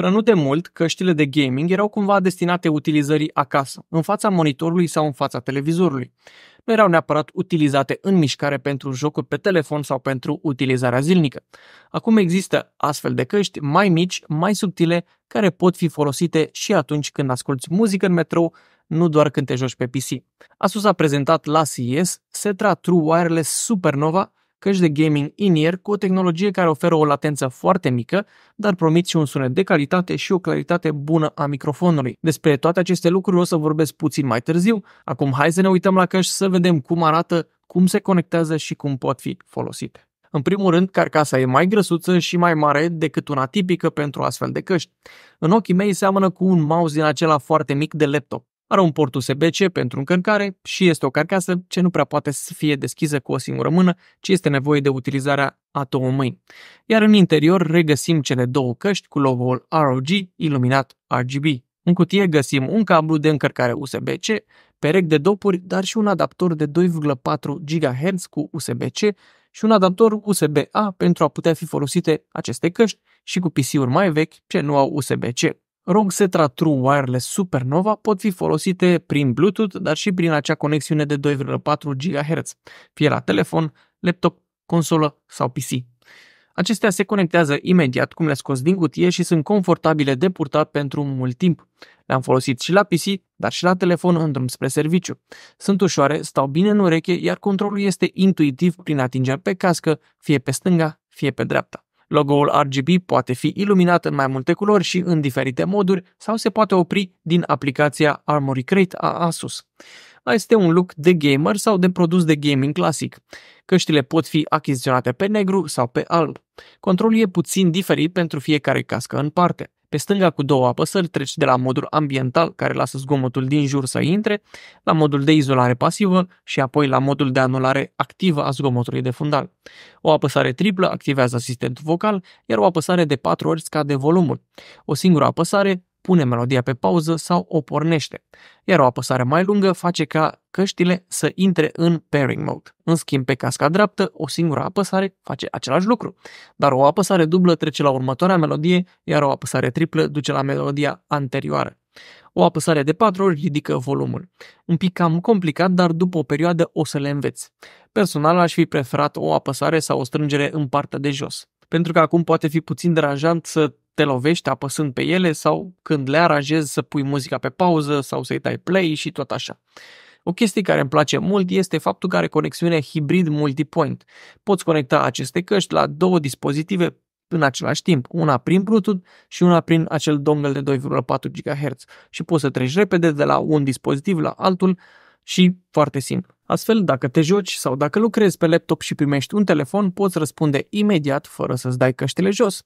Până nu de mult, căștile de gaming erau cumva destinate utilizării acasă, în fața monitorului sau în fața televizorului. Nu erau neapărat utilizate în mișcare pentru jocuri pe telefon sau pentru utilizarea zilnică. Acum există astfel de căști mai mici, mai subtile, care pot fi folosite și atunci când asculti muzică în metrou, nu doar când te joci pe PC. Asus a prezentat la CES Setra True Wireless Supernova, căști de gaming in-ear cu o tehnologie care oferă o latență foarte mică, dar promit și un sunet de calitate și o claritate bună a microfonului. Despre toate aceste lucruri o să vorbesc puțin mai târziu. Acum hai să ne uităm la căști să vedem cum arată, cum se conectează și cum pot fi folosite. În primul rând, carcasa e mai grăsuță și mai mare decât una tipică pentru astfel de căști. În ochii mei seamănă cu un mouse din acela foarte mic de laptop. Are un port USB-C pentru încărcare și este o carcasă ce nu prea poate să fie deschisă cu o singură mână, ci este nevoie de utilizarea a două mâini. Iar în interior regăsim cele două căști cu logo-ul ROG iluminat RGB. În cutie găsim un cablu de încărcare USB-C, perechi de dopuri, dar și un adaptor de 2,4 GHz cu USB-C și un adaptor USB-A pentru a putea fi folosite aceste căști și cu PC-uri mai vechi ce nu au USB-C. ROG-Setra True Wireless Supernova pot fi folosite prin Bluetooth, dar și prin acea conexiune de 2,4 GHz, fie la telefon, laptop, consolă sau PC. Acestea se conectează imediat cum le scos din cutie și sunt confortabile de purtat pentru mult timp. Le-am folosit și la PC, dar și la telefon în drum spre serviciu. Sunt ușoare, stau bine în ureche, iar controlul este intuitiv prin atingerea pe cască, fie pe stânga, fie pe dreapta. Logo-ul RGB poate fi iluminat în mai multe culori și în diferite moduri sau se poate opri din aplicația Armory Crate a Asus este un look de gamer sau de produs de gaming clasic. Căștile pot fi achiziționate pe negru sau pe alb. Controlul e puțin diferit pentru fiecare cască în parte. Pe stânga cu două apăsări treci de la modul ambiental, care lasă zgomotul din jur să intre, la modul de izolare pasivă și apoi la modul de anulare activă a zgomotului de fundal. O apăsare triplă activează asistentul vocal, iar o apăsare de patru ori scade volumul. O singură apăsare pune melodia pe pauză sau o pornește, iar o apăsare mai lungă face ca căștile să intre în pairing mode. În schimb, pe casca dreaptă, o singură apăsare face același lucru, dar o apăsare dublă trece la următoarea melodie, iar o apăsare triplă duce la melodia anterioară. O apăsare de 4 ori ridică volumul. Un pic cam complicat, dar după o perioadă o să le înveți. Personal aș fi preferat o apăsare sau o strângere în partea de jos. Pentru că acum poate fi puțin deranjant să te lovești apăsând pe ele sau când le aranjezi să pui muzica pe pauză sau să-i dai play și tot așa. O chestie care îmi place mult este faptul că are conexiune hibrid multipoint. Poți conecta aceste căști la două dispozitive în același timp, una prin Bluetooth și una prin acel dongle de 2,4 GHz și poți să treci repede de la un dispozitiv la altul și foarte simplu. Astfel, dacă te joci sau dacă lucrezi pe laptop și primești un telefon, poți răspunde imediat fără să-ți dai căștile jos.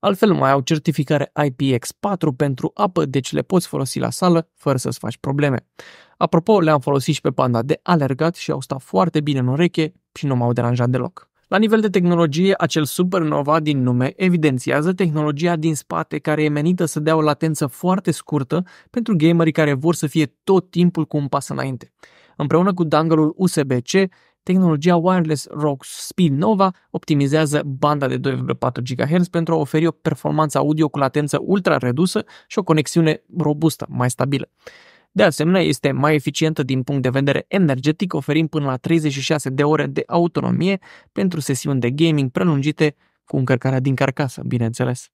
Altfel, mai au certificare IPX4 pentru apă, deci le poți folosi la sală fără să-ți faci probleme. Apropo, le-am folosit și pe panda de alergat și au stat foarte bine în ureche și nu m-au deranjat deloc. La nivel de tehnologie, acel supernova din nume evidențiază tehnologia din spate care e menită să dea o latență foarte scurtă pentru gamerii care vor să fie tot timpul cu un pas înainte. Împreună cu dangălul USB-C, tehnologia Wireless Rock Speed Nova optimizează banda de 2,4 GHz pentru a oferi o performanță audio cu latență ultra redusă și o conexiune robustă, mai stabilă. De asemenea, este mai eficientă din punct de vedere energetic, oferind până la 36 de ore de autonomie pentru sesiuni de gaming prelungite cu încărcarea din carcasă, bineînțeles.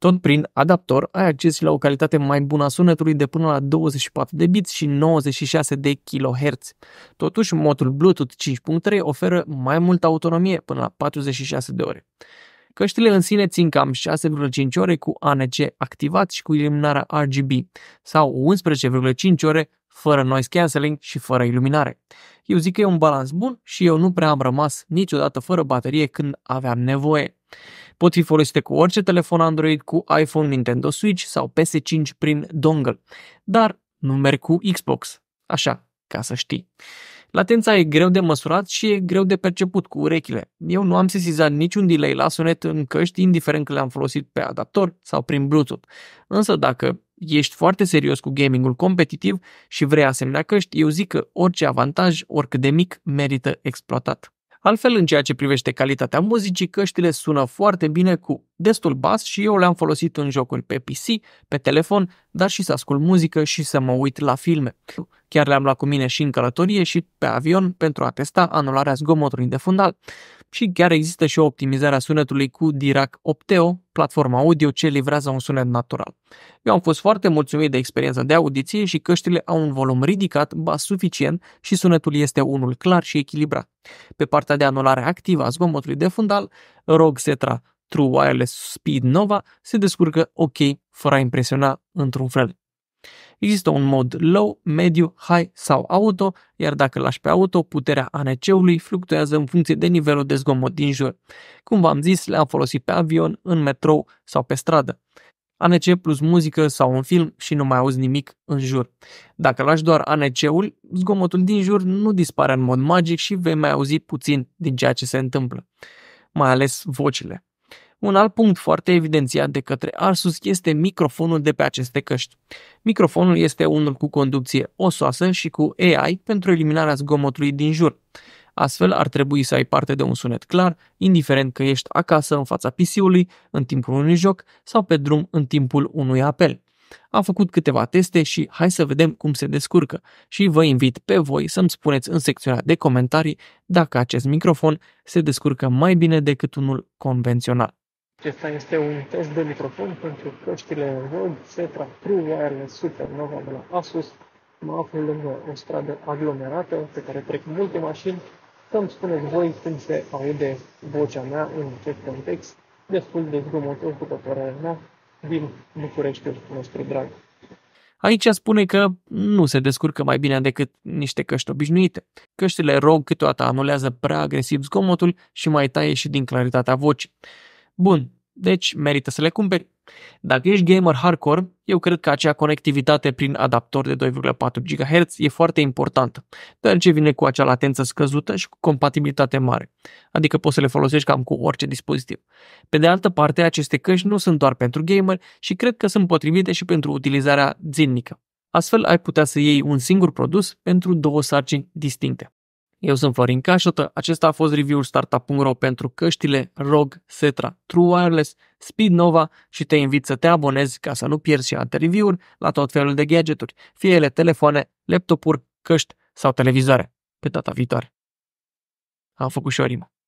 Tot prin adaptor ai acces și la o calitate mai bună a sunetului de până la 24 de bits și 96 de kHz. Totuși, modul Bluetooth 5.3 oferă mai multă autonomie până la 46 de ore. Căștile în sine țin cam 6,5 ore cu ANC activat și cu iluminarea RGB sau 11,5 ore fără noise cancelling și fără iluminare. Eu zic că e un balans bun și eu nu prea am rămas niciodată fără baterie când aveam nevoie. Pot fi folosite cu orice telefon Android, cu iPhone, Nintendo Switch sau PS5 prin dongle, dar nu merg cu Xbox. Așa, ca să știi. Latența e greu de măsurat și e greu de perceput cu urechile. Eu nu am sesizat niciun delay la sunet în căști, indiferent că le-am folosit pe adaptor sau prin Bluetooth. Însă dacă ești foarte serios cu gamingul competitiv și vrei asemenea căști, eu zic că orice avantaj, oricât de mic, merită exploatat. Altfel, în ceea ce privește calitatea muzicii, căștile sună foarte bine cu destul bas și eu le-am folosit în jocuri pe PC, pe telefon, dar și să ascult muzică și să mă uit la filme. Chiar le-am luat cu mine și în călătorie și pe avion pentru a testa anularea zgomotului de fundal și chiar există și o optimizare a sunetului cu Dirac Opteo, platforma audio ce livrează un sunet natural. Eu am fost foarte mulțumit de experiența de audiție și căștile au un volum ridicat, bas suficient și sunetul este unul clar și echilibrat. Pe partea de anulare activă a zgomotului de fundal, ROG Setra True Wireless Speed Nova se descurcă ok fără a impresiona într-un fel. Există un mod low, mediu, high sau auto, iar dacă lași pe auto, puterea ANC-ului fluctuează în funcție de nivelul de zgomot din jur. Cum v-am zis, le-am folosit pe avion, în metrou sau pe stradă. ANC plus muzică sau un film și nu mai auzi nimic în jur. Dacă lași doar ANC-ul, zgomotul din jur nu dispare în mod magic și vei mai auzi puțin din ceea ce se întâmplă, mai ales vocile. Un alt punct foarte evidențiat de către Arsus este microfonul de pe aceste căști. Microfonul este unul cu conducție osoasă și cu AI pentru eliminarea zgomotului din jur. Astfel, ar trebui să ai parte de un sunet clar, indiferent că ești acasă în fața PC-ului, în timpul unui joc sau pe drum în timpul unui apel. Am făcut câteva teste și hai să vedem cum se descurcă și vă invit pe voi să-mi spuneți în secțiunea de comentarii dacă acest microfon se descurcă mai bine decât unul convențional. Acesta este un test de microfon pentru căștile Rode Setra True Wireless Supernova de la Asus. Mă aflu lângă o stradă aglomerată pe care trec multe mașini. Să-mi spuneți voi când se aude vocea mea în acest context destul de zgomotos, după părerea mea, din Bucureștiul nostru drag. Aici spune că nu se descurcă mai bine decât niște căști obișnuite. Căștile ROG câteodată anulează prea agresiv zgomotul și mai taie și din claritatea vocii. Bun, deci merită să le cumperi. Dacă ești gamer hardcore, eu cred că acea conectivitate prin adaptor de 2,4 GHz e foarte importantă, deoarece vine cu acea latență scăzută și cu compatibilitate mare, adică poți să le folosești cam cu orice dispozitiv. Pe de altă parte, aceste căști nu sunt doar pentru gamer și cred că sunt potrivite și pentru utilizarea zilnică. Astfel, ai putea să iei un singur produs pentru două sarcini distincte. Eu sunt Florin Cașotă, acesta a fost review-ul startup.ro pentru căștile ROG, Setra, True Wireless, Speed Nova și te invit să te abonezi ca să nu pierzi și alte review-uri la tot felul de gadgeturi, fie ele telefoane, laptopuri, căști sau televizoare. Pe data viitoare. Am făcut și o rimă.